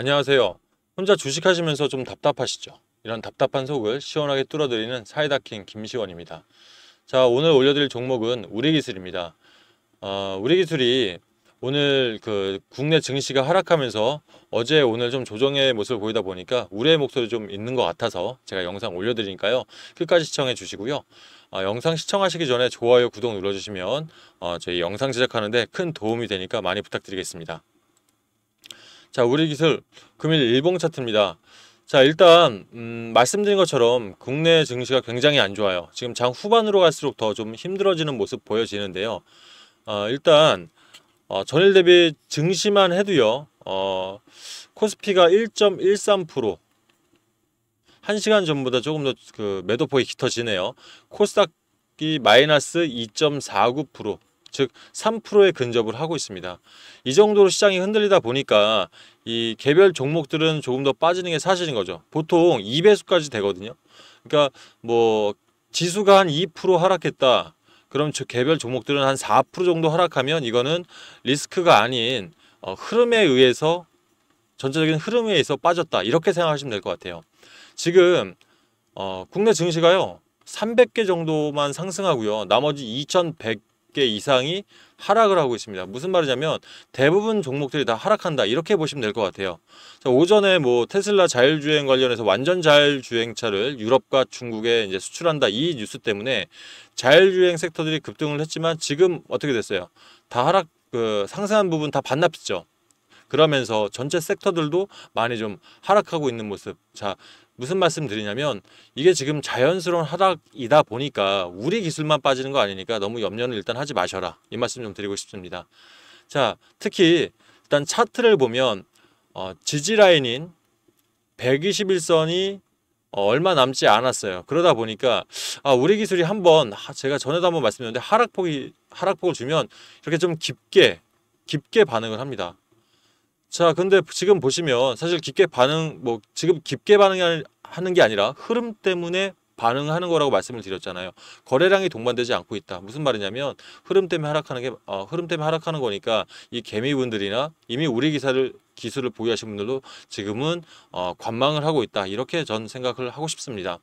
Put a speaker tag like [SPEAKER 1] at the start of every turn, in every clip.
[SPEAKER 1] 안녕하세요. 혼자 주식하시면서 좀 답답하시죠? 이런 답답한 속을 시원하게 뚫어드리는 사이다킹 김시원입니다. 자 오늘 올려드릴 종목은 우리기술입니다. 어, 우리기술이 오늘 그 국내 증시가 하락하면서 어제 오늘 좀 조정의 모습을 보이다 보니까 우려의 목소리 좀 있는 것 같아서 제가 영상 올려드리니까요. 끝까지 시청해 주시고요. 어, 영상 시청하시기 전에 좋아요, 구독 눌러주시면 어, 저희 영상 제작하는데 큰 도움이 되니까 많이 부탁드리겠습니다. 자 우리 기술 금일 일봉 차트입니다. 자 일단 음, 말씀드린 것처럼 국내 증시가 굉장히 안 좋아요. 지금 장 후반으로 갈수록 더 좀 힘들어지는 모습 보여지는데요. 어, 일단 어, 전일 대비 증시만 해도요. 어, 코스피가 1.13% 1시간 전보다 조금 더 그 매도폭이 짙어지네요. 코스닥이 마이너스 2.49%즉 3%의 근접을 하고 있습니다. 이 정도로 시장이 흔들리다 보니까 이 개별 종목들은 조금 더 빠지는 게 사실인 거죠. 보통 2배수까지 되거든요. 그러니까 뭐 지수가 한 2% 하락했다. 그럼 개별 종목들은 한 4% 정도 하락하면 이거는 리스크가 아닌 어, 흐름에 의해서 전체적인 흐름에 의해서 빠졌다 이렇게 생각하시면 될 것 같아요. 지금 어, 국내 증시가요 300개 정도만 상승하고요 나머지 2,100개 이상이 하락을 하고 있습니다. 무슨 말이냐면 대부분 종목들이 다 하락한다 이렇게 보시면 될 것 같아요. 자, 오전에 뭐 테슬라 자율주행 관련해서 완전 자율주행차를 유럽과 중국에 이제 수출한다 이 뉴스 때문에 자율주행 섹터들이 급등을 했지만 지금 어떻게 됐어요? 다 하락 그 상승한 부분 다 반납했죠. 그러면서 전체 섹터들도 많이 좀 하락하고 있는 모습. 자, 무슨 말씀 드리냐면 이게 지금 자연스러운 하락이다 보니까 우리 기술만 빠지는 거 아니니까 너무 염려는 일단 하지 마셔라 이 말씀 좀 드리고 싶습니다 자 특히 일단 차트를 보면 어, 지지라인인 121선이 어, 얼마 남지 않았어요. 그러다 보니까 아, 우리 기술이 한번 제가 전에도 한번 말씀드렸는데 하락폭이 하락폭을 주면 이렇게 좀 깊게 깊게 반응을 합니다. 자, 근데 지금 보시면 사실 깊게 반응 뭐 지금 깊게 반응하는 게 아니라 흐름 때문에 반응하는 거라고 말씀을 드렸잖아요. 거래량이 동반되지 않고 있다. 무슨 말이냐면 흐름 때문에 하락하는 게 어, 흐름 때문에 하락하는 거니까 이 개미분들이나 이미 우리 기사를 기술을 보유하신 분들도 지금은 어, 관망을 하고 있다. 이렇게 전 생각을 하고 싶습니다.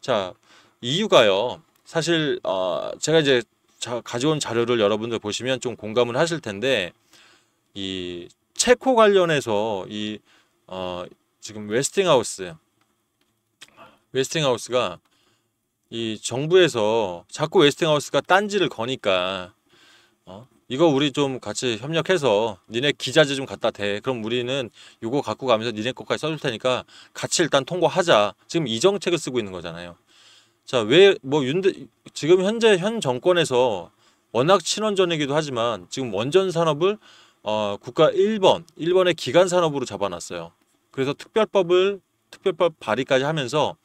[SPEAKER 1] 자 이유가요. 사실 어, 제가 이제 자, 가져온 자료를 여러분들 보시면 좀 공감을 하실 텐데 이 체코 관련해서 이 어, 지금 웨스팅하우스 웨스팅하우스가 이 정부에서 자꾸 웨스팅하우스가 딴지를 거니까 어, 이거 우리 좀 같이 협력해서 니네 기자재 좀 갖다 대. 그럼 우리는 요거 갖고 가면서 니네 것까지 써줄 테니까 같이 일단 통과하자. 지금 이 정책을 쓰고 있는 거잖아요. 자, 왜 뭐 윤대 지금 현재 현 정권에서 워낙 친원전이기도 하지만 지금 원전 산업을 어, 국가 1번, 1번의 기간 산업으로 잡아놨어요. 그래서 특별법을 특별법 발의까지 하면서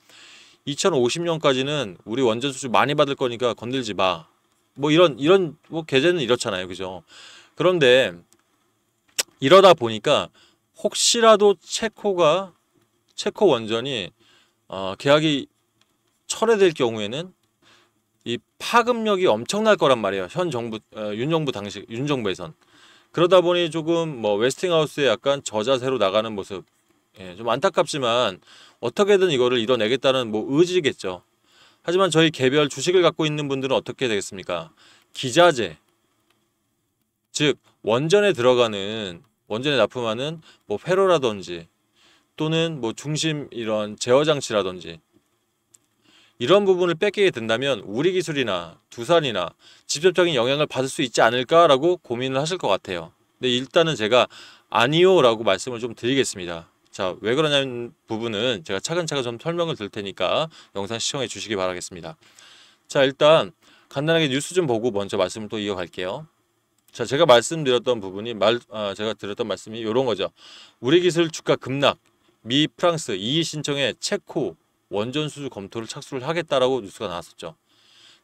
[SPEAKER 1] 2050년까지는 우리 원전 수주 많이 받을 거니까 건들지 마. 뭐 이런 이런 뭐 계제는 이렇잖아요. 그죠? 그런데 이러다 보니까 혹시라도 체코가 체코 원전이 어, 계약이 철회될 경우에는 이 파급력이 엄청날 거란 말이에요. 현 정부 어, 윤 정부 당시 윤 정부에선 그러다 보니 조금 뭐웨스팅하우스에 약간 저자세로 나가는 모습 예, 좀 안타깝지만 어떻게든 이거를 이뤄내겠다는 뭐 의지겠죠. 하지만 저희 개별 주식을 갖고 있는 분들은 어떻게 되겠습니까? 기자재 즉 원전에 들어가는 원전에 납품하는 뭐 회로라든지 또는 뭐 중심 이런 제어 장치라든지 이런 부분을 뺏기게 된다면 우리 기술이나 두산이나 직접적인 영향을 받을 수 있지 않을까라고 고민을 하실 것 같아요. 근데 일단은 제가 아니요라고 말씀을 좀 드리겠습니다. 자, 왜 그러냐는 부분은 제가 차근차근 좀 설명을 드릴 테니까 영상 시청해 주시기 바라겠습니다. 자, 일단 간단하게 뉴스 좀 보고 먼저 말씀을 또 이어갈게요. 자, 제가 말씀드렸던 부분이 말 아, 제가 드렸던 말씀이 이런 거죠. 우리 기술 주가 급락, 미 프랑스 이의 신청에 체코 원전 수주 검토를 착수를 하겠다라고 뉴스가 나왔었죠.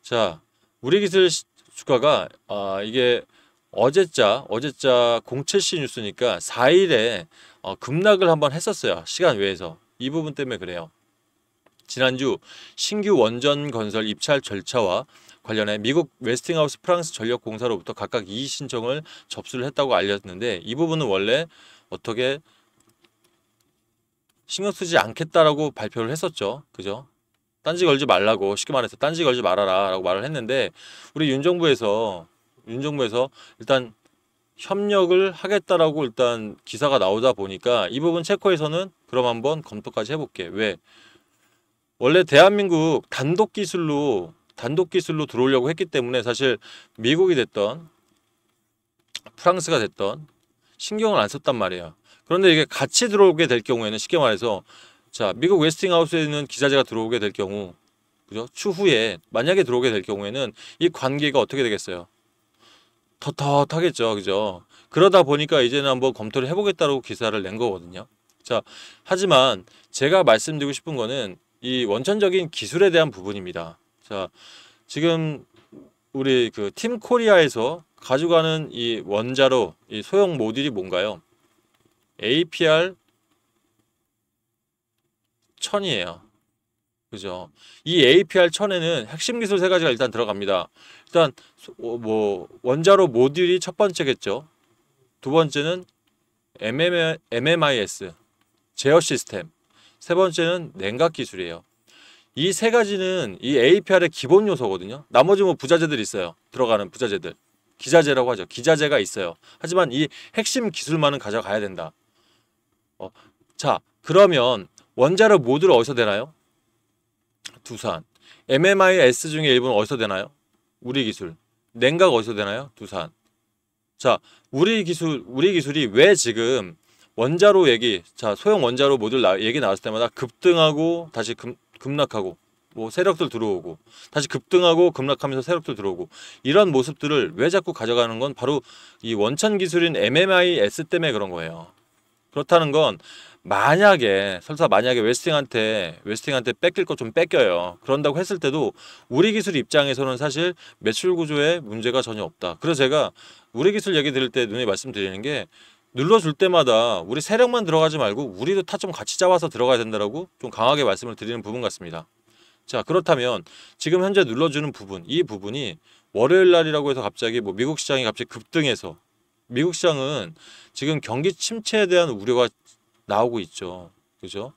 [SPEAKER 1] 자, 우리기술 주가가 아, 이게 어제자 어제자 공채시 뉴스니까 4일에 어, 급락을 한번 했었어요. 시간 외에서. 이 부분 때문에 그래요. 지난주 신규 원전 건설 입찰 절차와 관련해 미국 웨스팅하우스 프랑스 전력공사로부터 각각 이의 신청을 접수를 했다고 알렸는데 이 부분은 원래 어떻게 신경 쓰지 않겠다라고 발표를 했었죠. 그죠? 딴지 걸지 말라고 쉽게 말해서 딴지 걸지 말아라라고 말을 했는데 우리 윤 정부에서 윤 정부에서 일단 협력을 하겠다라고 일단 기사가 나오다 보니까 이 부분 체코에서는 그럼 한번 검토까지 해볼게. 왜? 원래 대한민국 단독 기술로 단독 기술로 들어오려고 했기 때문에 사실 미국이 됐던 프랑스가 됐던 신경을 안 썼단 말이에요. 그런데 이게 같이 들어오게 될 경우에는 쉽게 말해서 자 미국 웨스팅하우스에 있는 기자재가 들어오게 될 경우 그죠? 추후에 만약에 들어오게 될 경우에는 이 관계가 어떻게 되겠어요? 덧덧하겠죠, 그죠? 그러다 보니까 이제는 한번 검토를 해보겠다고 기사를 낸 거거든요. 자, 하지만 제가 말씀드리고 싶은 거는 이 원천적인 기술에 대한 부분입니다. 자, 지금 우리 그 팀 코리아에서 가져가는 이 원자로 이 소형 모듈이 뭔가요? APR 1000이에요. 그죠? 이 APR 1000에는 핵심 기술 세 가지가 일단 들어갑니다. 일단 어, 뭐 원자로 모듈이 첫 번째겠죠. 두 번째는 MMIS 제어 시스템. 세 번째는 냉각 기술이에요. 이 세 가지는 이 APR의 기본 요소거든요. 나머지 뭐 부자재들 있어요. 들어가는 부자재들. 기자재라고 하죠. 기자재가 있어요. 하지만 이 핵심 기술만은 가져가야 된다. 어, 자 그러면 원자로 모듈 어디서 되나요? 두산. MMIS 중에 일부는 어디서 되나요? 우리 기술. 냉각 어디서 되나요? 두산. 자, 우리 기술, 우리 기술이 왜 지금 원자로 얘기, 자, 소형 원자로 모듈 나, 얘기 나왔을 때마다 급등하고 다시 급, 급락하고 뭐 세력들 들어오고 다시 급등하고 급락하면서 세력들 들어오고 이런 모습들을 왜 자꾸 가져가는 건 바로 이 원천 기술인 MMIS 때문에 그런 거예요. 그렇다는 건 만약에 설사 만약에 웨스팅한테 웨스팅한테 뺏길 것 좀 뺏겨요. 그런다고 했을 때도 우리 기술 입장에서는 사실 매출 구조에 문제가 전혀 없다. 그래서 제가 우리 기술 얘기 들을 때 눈에 말씀드리는 게 눌러줄 때마다 우리 세력만 들어가지 말고 우리도 타 좀 같이 잡아서 들어가야 된다라고 좀 강하게 말씀을 드리는 부분 같습니다. 자 그렇다면 지금 현재 눌러주는 부분 이 부분이 월요일 날이라고 해서 갑자기 뭐 미국 시장이 갑자기 급등해서 미국 시장은 지금 경기 침체에 대한 우려가 나오고 있죠. 그죠?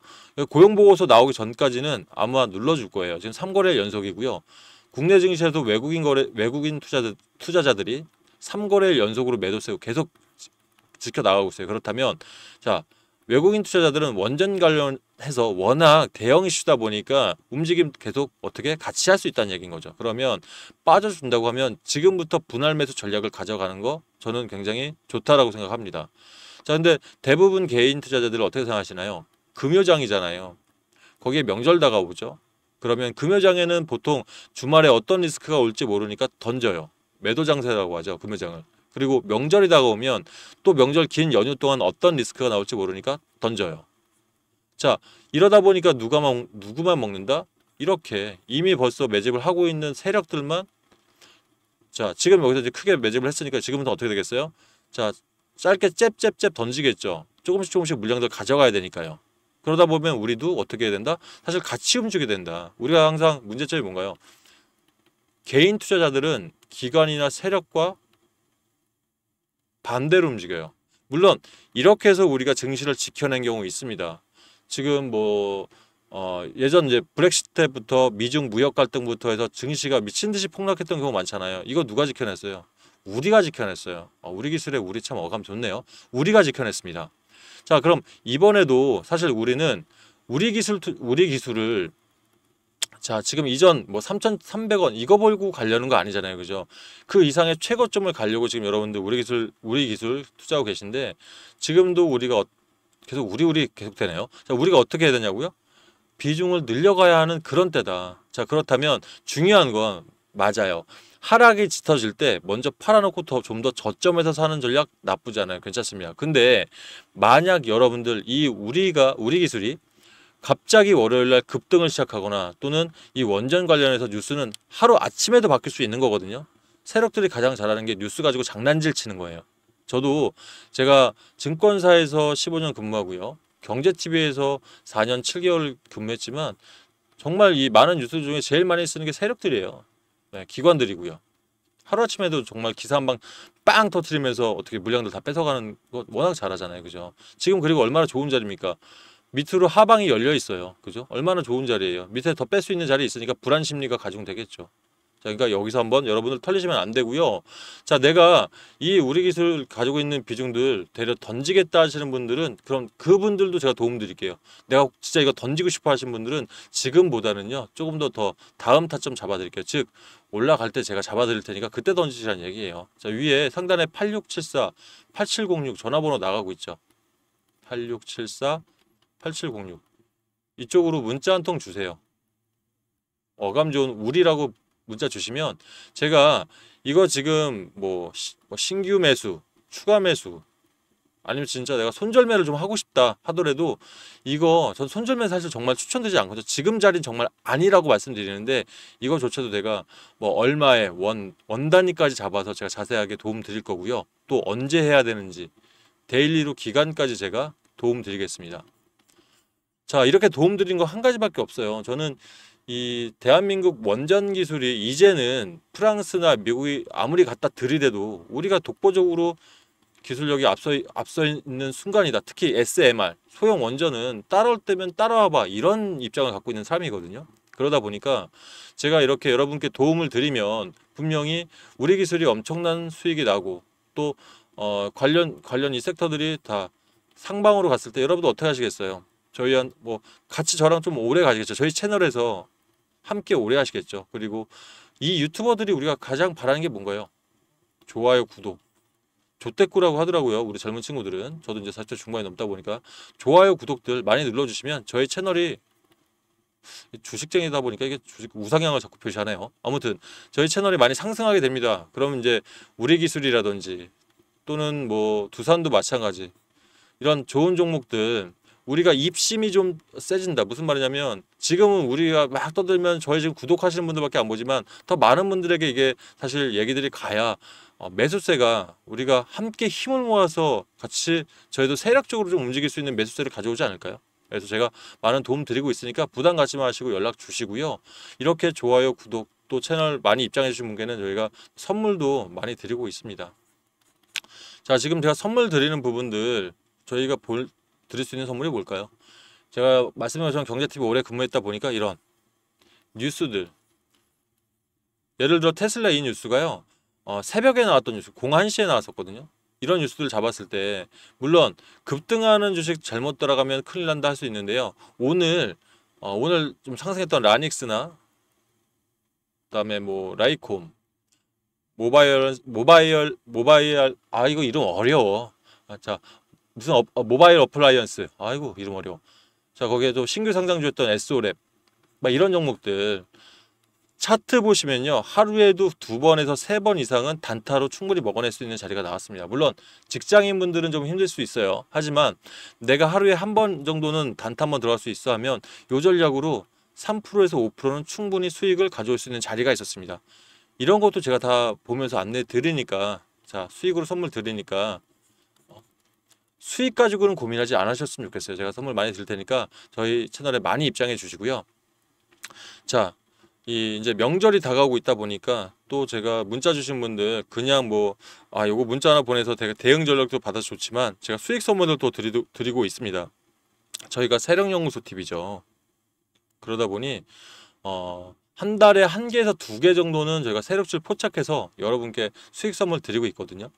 [SPEAKER 1] 고용 보고서 나오기 전까지는 아마 눌러줄 거예요. 지금 3거래 연속이고요. 국내 증시에도 외국인 거래 외국인 투자자, 투자자들이 3거래 연속으로 매도 세고 계속 지켜 나가고 있어요. 그렇다면 자 외국인 투자자들은 원전 관련해서 워낙 대형 이슈다 보니까 움직임 계속 어떻게 같이 할 수 있다는 얘기인 거죠. 그러면 빠져준다고 하면 지금부터 분할 매수 전략을 가져가는 거 저는 굉장히 좋다라고 생각합니다. 자, 근데 대부분 개인 투자자들 은 어떻게 생각하시나요? 금요장이잖아요. 거기에 명절 다가오죠. 그러면 금요장에는 보통 주말에 어떤 리스크가 올지 모르니까 던져요. 매도 장세라고 하죠. 금요장을. 그리고 명절이 다가오면 또 명절 긴 연휴 동안 어떤 리스크가 나올지 모르니까 던져요. 자, 이러다 보니까 누가 먹, 누구만 먹는다? 이렇게 이미 벌써 매집을 하고 있는 세력들만 자, 지금 여기서 이제 크게 매집을 했으니까 지금부터 어떻게 되겠어요? 자, 짧게 잽잽잽 던지겠죠. 조금씩 조금씩 물량들 가져가야 되니까요. 그러다 보면 우리도 어떻게 해야 된다? 사실 같이 움직여야 된다. 우리가 항상 문제점이 뭔가요? 개인 투자자들은 기관이나 세력과 반대로 움직여요. 물론 이렇게 해서 우리가 증시를 지켜낸 경우 있습니다. 지금 뭐 어, 예전 이제 브렉시트 때부터 미중 무역 갈등부터 해서 증시가 미친 듯이 폭락했던 경우 많잖아요. 이거 누가 지켜냈어요? 우리가 지켜냈어요. 어, 우리 기술에 우리 참 어감 좋네요. 우리가 지켜냈습니다. 자, 그럼 이번에도 사실 우리는 우리 기술 우리 기술을 자, 지금 이전 뭐 3,300원 이거 벌고 가려는 거 아니잖아요. 그죠? 그 이상의 최고점을 가려고 지금 여러분들 우리 기술 우리 기술 투자하고 계신데 지금도 우리가 어, 계속 우리 우리 계속 되네요. 자, 우리가 어떻게 해야 되냐고요? 비중을 늘려가야 하는 그런 때다. 자, 그렇다면 중요한 건 맞아요. 하락이 짙어질 때 먼저 팔아놓고 더 좀 더 저점에서 사는 전략 나쁘지 않아요. 괜찮습니다. 근데 만약 여러분들 이 우리가 우리 기술이 갑자기 월요일날 급등을 시작하거나 또는 이 원전 관련해서 뉴스는 하루 아침에도 바뀔 수 있는 거거든요. 세력들이 가장 잘하는 게 뉴스 가지고 장난질 치는 거예요. 저도 제가 증권사에서 15년 근무하고요. 경제TV에서 4년 7개월 근무했지만 정말 이 많은 뉴스 중에 제일 많이 쓰는 게 세력들이에요. 네, 기관들이고요. 하루아침에도 정말 기사 한 방 빵 터트리면서 어떻게 물량들 다 뺏어가는 거 워낙 잘하잖아요. 그죠? 지금 그리고 얼마나 좋은 자리입니까? 밑으로 하방이 열려 있어요. 그죠? 얼마나 좋은 자리예요. 밑에 더 뺄 수 있는 자리 있으니까 불안 심리가 가중되겠죠. 자, 그러니까 여기서 한번 여러분들 털리시면 안 되고요. 자, 내가 이 우리 기술 가지고 있는 비중들 대려 던지겠다 하시는 분들은 그럼 그분들도 제가 도움 드릴게요. 내가 진짜 이거 던지고 싶어 하신 분들은 지금보다는요. 조금 더 더 다음 타점 잡아 드릴게요. 즉 올라갈 때 제가 잡아 드릴 테니까 그때 던지시라는 얘기예요. 자, 위에 상단에 8674 8706 전화번호 나가고 있죠. 8674 8706 이쪽으로 문자 한 통 주세요. 어감 좋은 우리라고 문자 주시면 제가 이거 지금 뭐, 시, 뭐 신규 매수, 추가 매수 아니면 진짜 내가 손절매를 좀 하고 싶다 하더라도 이거 전 손절매 사실 정말 추천되지 않거든요. 지금 자리는 정말 아니라고 말씀드리는데 이거조차도 내가 뭐 얼마에 원, 원 단위까지 잡아서 제가 자세하게 도움 드릴 거고요. 또 언제 해야 되는지 데일리로 기간까지 제가 도움 드리겠습니다. 자 이렇게 도움드린 거 한 가지밖에 없어요. 저는 이 대한민국 원전 기술이 이제는 프랑스나 미국이 아무리 갖다 들이대도 우리가 독보적으로 기술력이 앞서 앞서 있는 순간이다. 특히 SMR 소형 원전은 따라올 때면 따라와봐 이런 입장을 갖고 있는 사람이거든요. 그러다 보니까 제가 이렇게 여러분께 도움을 드리면 분명히 우리 기술이 엄청난 수익이 나고 또 어, 관련 관련 이 섹터들이 다 상방으로 갔을 때 여러분도 어떻게 하시겠어요? 저희한 뭐 같이 저랑 좀 오래 가시겠죠. 저희 채널에서 함께 오래 하시겠죠. 그리고 이 유튜버들이 우리가 가장 바라는 게 뭔가요? 좋아요, 구독. 조대꾸라고 하더라고요. 우리 젊은 친구들은. 저도 이제 살짝 중반에 넘다 보니까 좋아요, 구독들 많이 눌러주시면 저희 채널이 주식쟁이다 보니까 이게 주식 우상향을 자꾸 표시하네요. 아무튼 저희 채널이 많이 상승하게 됩니다. 그러면 이제 우리 기술이라든지 또는 뭐 두산도 마찬가지 이런 좋은 종목들 우리가 입심이 좀 세진다. 무슨 말이냐면 지금은 우리가 막 떠들면 저희 지금 구독하시는 분들밖에 안 보지만 더 많은 분들에게 이게 사실 얘기들이 가야 어, 매수세가 우리가 함께 힘을 모아서 같이 저희도 세력적으로 좀 움직일 수 있는 매수세를 가져오지 않을까요? 그래서 제가 많은 도움 드리고 있으니까 부담 갖지 마시고 연락 주시고요. 이렇게 좋아요, 구독 또 채널 많이 입장해 주신 분께는 저희가 선물도 많이 드리고 있습니다. 자, 지금 제가 선물 드리는 부분들 저희가 볼 드릴 수 있는 선물이 뭘까요? 제가 말씀해 주신 경제TV 오래 근무했다 보니까 이런 뉴스들 예를 들어 테슬라 이 뉴스가요 어, 새벽에 나왔던 뉴스 공한 시에 나왔었거든요 이런 뉴스들 잡았을 때 물론 급등하는 주식 잘못 따라가면 큰일 난다 할 수 있는데요 오늘 어, 오늘 좀 상승했던 라닉스나 그다음에 뭐 라이콤 모바일 모바일 모바일 아 이거 이름 어려워 아, 자 무슨 어, 모바일 어플라이언스 아이고 이름 어려워 자 거기에도 신규 상장주였던 SO랩 막 이런 종목들 차트 보시면요 하루에도 두 번에서 세 번 이상은 단타로 충분히 먹어낼 수 있는 자리가 나왔습니다 물론 직장인분들은 좀 힘들 수 있어요 하지만 내가 하루에 한 번 정도는 단타 한번 들어갈 수 있어 하면 요 전략으로 3%에서 5%는 충분히 수익을 가져올 수 있는 자리가 있었습니다 이런 것도 제가 다 보면서 안내 드리니까 자 수익으로 선물 드리니까 수익 가지고는 고민하지 않으셨으면 좋겠어요. 제가 선물 많이 드릴 테니까 저희 채널에 많이 입장해 주시고요. 자, 이 이제 명절이 다가오고 있다 보니까 또 제가 문자 주신 분들 그냥 뭐아 요거 문자 하나 보내서 되게 대응 전략도 받아 서 좋지만 제가 수익 선물도또 드리도, 드리고 있습니다. 저희가 세력 연구소 팁이죠. 그러다 보니 어한 달에 한 개에서 두 개 정도는 저희가 세력줄 포착해서 여러분께 수익 선물 드리고 있거든요.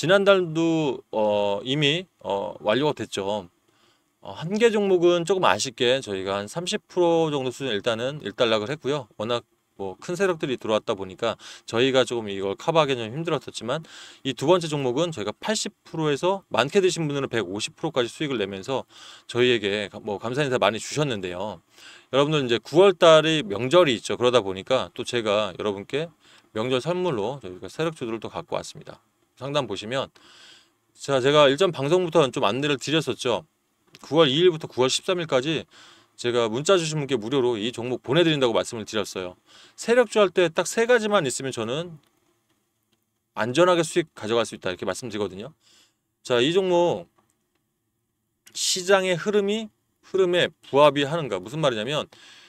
[SPEAKER 1] 지난달도 어, 이미 어, 완료가 됐죠. 어, 한 개 종목은 조금 아쉽게 저희가 한 30% 정도 수준 일단은 일단락을 했고요. 워낙 뭐 큰 세력들이 들어왔다 보니까 저희가 조금 이걸 커버하기 좀 힘들었었지만 이 두 번째 종목은 저희가 80%에서 많게 드신 분들은 150%까지 수익을 내면서 저희에게 뭐 감사 인사 많이 주셨는데요. 여러분들 이제 9월 달이 명절이 있죠. 그러다 보니까 또 제가 여러분께 명절 선물로 저희가 세력주들을 또 갖고 왔습니다. 상담 보시면 자 제가 일전 방송부터 좀 안내를 드렸었죠. 9월 2일부터 9월 13일까지 제가 문자 주신 분께 무료로 이 종목 보내드린다고 말씀을 드렸어요. 세력주 할 때 딱 세 가지만 있으면 저는 안전하게 수익 가져갈 수 있다 이렇게 말씀드리거든요. 자 이 종목 시장의 흐름이 흐름에 부합이 하는가 무슨 말이냐면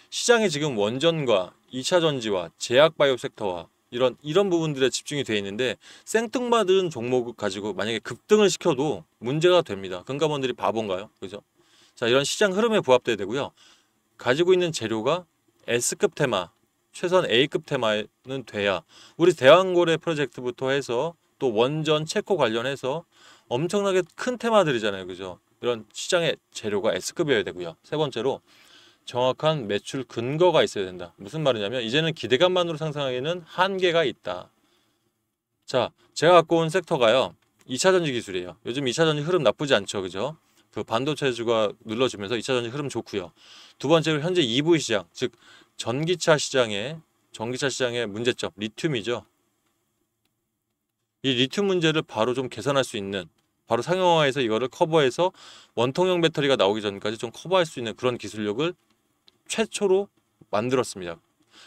[SPEAKER 1] 시장이 지금 원전과 2차 전지와 제약 바이오 섹터와 이런 이런 부분들에 집중이 돼 있는데 생뚱맞은 종목을 가지고 만약에 급등을 시켜도 문제가 됩니다. 금감원들이 바본가요? 그죠? 자, 이런 시장 흐름에 부합돼야 되고요. 가지고 있는 재료가 S급 테마, 최소한 A급 테마는 돼야 우리 대왕고래 프로젝트부터 해서 또 원전 체코 관련해서 엄청나게 큰 테마들이잖아요. 그죠? 이런 시장의 재료가 S급이어야 되고요. 세 번째로 정확한 매출 근거가 있어야 된다. 무슨 말이냐면 이제는 기대감만으로 상상하기는 에 한계가 있다. 자, 제가 갖고 온 섹터가요. 2차 전지 기술이에요. 요즘 2차 전지 흐름 나쁘지 않죠. 그죠? 그 반도체주가 눌러주면서 2차 전지 흐름 좋고요. 두 번째로 현재 EV 시장, 즉 전기차 시장의 전기차 시장의 문제점, 리튬이죠. 이 리튬 문제를 바로 좀 개선할 수 있는 바로 상용화해서 이거를 커버해서 원통형 배터리가 나오기 전까지 좀 커버할 수 있는 그런 기술력을 최초로 만들었습니다.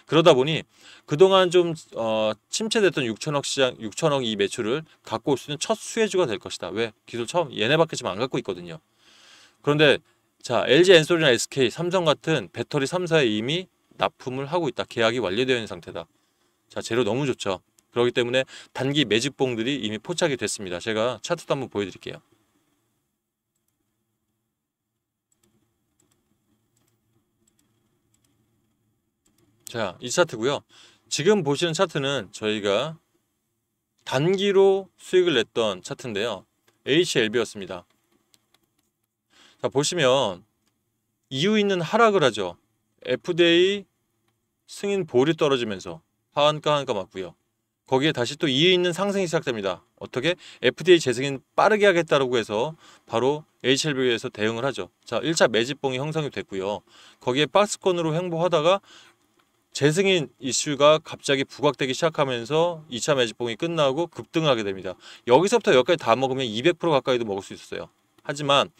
[SPEAKER 1] 그러다 보니 그동안 좀 어, 침체됐던 6천억 시장 6천억 이 매출을 갖고 올 수 있는 첫 수혜주가 될 것이다. 왜? 기술 처음 얘네밖에 지금 안 갖고 있거든요. 그런데 자 LG 엔솔이나 SK, 삼성 같은 배터리 3사에 이미 납품을 하고 있다. 계약이 완료되어 있는 상태다. 자 재료 너무 좋죠. 그렇기 때문에 단기 매집봉들이 이미 포착이 됐습니다. 제가 차트도 한번 보여드릴게요. 자, 이 차트고요. 지금 보시는 차트는 저희가 단기로 수익을 냈던 차트인데요. HLB였습니다. 자, 보시면 이유 있는 하락을 하죠. FDA 승인 볼이 떨어지면서 하한가 한가 맞고요. 거기에 다시 또 이유 있는 상승이 시작됩니다. 어떻게? FDA 재승인 빠르게 하겠다라고 해서 바로 HLB에서 대응을 하죠. 자, 1차 매집봉이 형성이 됐고요. 거기에 박스권으로 횡보하다가 재승인 이슈가 갑자기 부각되기 시작하면서 2차 매집봉이 끝나고 급등하게 됩니다. 여기서부터 여기까지 다 먹으면 200% 가까이도 먹을 수 있었어요. 하지만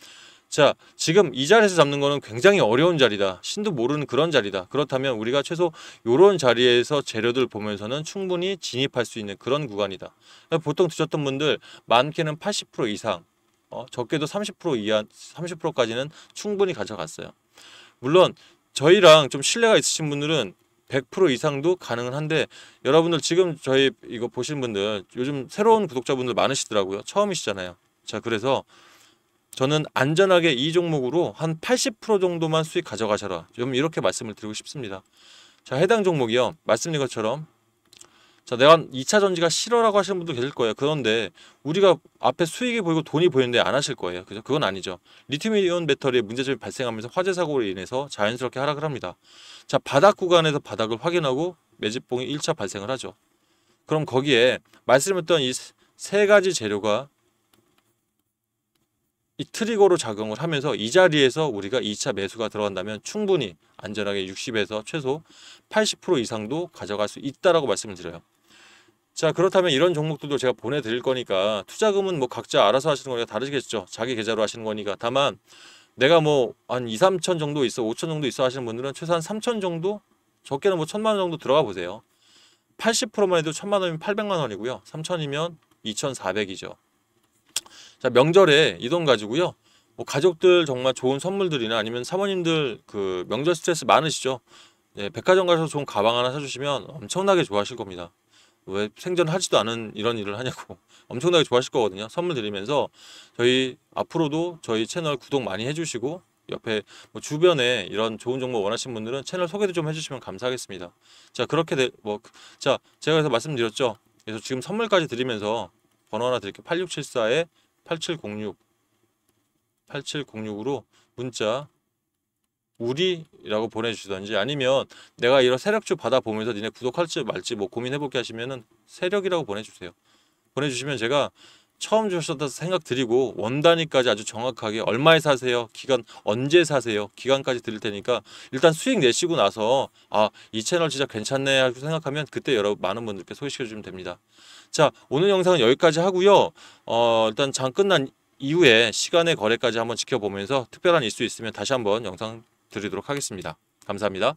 [SPEAKER 1] 자 지금 이 자리에서 잡는 거는 굉장히 어려운 자리다. 신도 모르는 그런 자리다. 그렇다면 우리가 최소 요런 자리에서 재료들 보면서는 충분히 진입할 수 있는 그런 구간이다. 보통 드셨던 분들 많게는 80% 이상 어, 적게도 30% 이하 30%까지는 충분히 가져갔어요. 물론 저희랑 좀 신뢰가 있으신 분들은 100% 이상도 가능한데 여러분들 지금 저희 이거 보신 분들 요즘 새로운 구독자분들 많으시더라고요. 처음이시잖아요. 자, 그래서 저는 안전하게 이 종목으로 한 80% 정도만 수익 가져가셔라. 좀 이렇게 말씀을 드리고 싶습니다. 자, 해당 종목이요. 말씀드린 것처럼 자, 내가 2차 전지가 싫어라고 하시는 분도 계실 거예요. 그런데 우리가 앞에 수익이 보이고 돈이 보이는데 안 하실 거예요. 그죠? 그건 아니죠. 리튬이온 배터리에 문제점이 발생하면서 화재 사고로 인해서 자연스럽게 하락을 합니다. 자, 바닥 구간에서 바닥을 확인하고 매집봉이 1차 발생을 하죠. 그럼 거기에 말씀했던 이 세 가지 재료가 이 트리거로 작용을 하면서 이 자리에서 우리가 2차 매수가 들어간다면 충분히 안전하게 60에서 최소 80% 이상도 가져갈 수 있다라고 말씀을 드려요. 자 그렇다면 이런 종목들도 제가 보내드릴 거니까 투자금은 뭐 각자 알아서 하시는 거니까 다르겠죠. 시 자기 계좌로 하시는 거니까 다만 내가 뭐 한 2, 3천 정도 있어 5천 정도 있어 하시는 분들은 최소한 3천 정도 적게는 뭐 천만 원 정도 들어가 보세요. 80%만 해도 천만 원이면 800만 원이고요. 3천이면 2,400이죠. 자 명절에 이 돈 가지고요. 뭐 가족들 정말 좋은 선물들이나 아니면 사모님들 그 명절 스트레스 많으시죠? 예, 백화점 가서 좋은 가방 하나 사주시면 엄청나게 좋아하실 겁니다. 왜 생전 하지도 않은 이런 일을 하냐고 엄청나게 좋아하실 거거든요. 선물 드리면서 저희 앞으로도 저희 채널 구독 많이 해주시고 옆에 뭐 주변에 이런 좋은 정보 원하시는 분들은 채널 소개도 좀 해주시면 감사하겠습니다. 자 그렇게 되, 뭐자 그, 제가 그래서 말씀드렸죠. 그래서 지금 선물까지 드리면서 번호 하나 드릴게요. 8674에 8706 8706으로 문자 우리라고 보내주시던지 아니면 내가 이런 세력주 받아보면서 니네 구독할지 말지 뭐 고민해볼게 하시면은 세력이라고 보내주세요. 보내주시면 제가 처음 주셨다 생각 드리고 원단위까지 아주 정확하게 얼마에 사세요 기간 언제 사세요 기간까지 드릴 테니까 일단 수익 내시고 나서 아 이 채널 진짜 괜찮네 하고 생각하면 그때 여러 많은 분들께 소개시켜 주면 됩니다 자 오늘 영상은 여기까지 하고요 어 일단 장 끝난 이후에 시간의 거래까지 한번 지켜보면서 특별한 일수 있으면 다시 한번 영상 드리도록 하겠습니다. 감사합니다.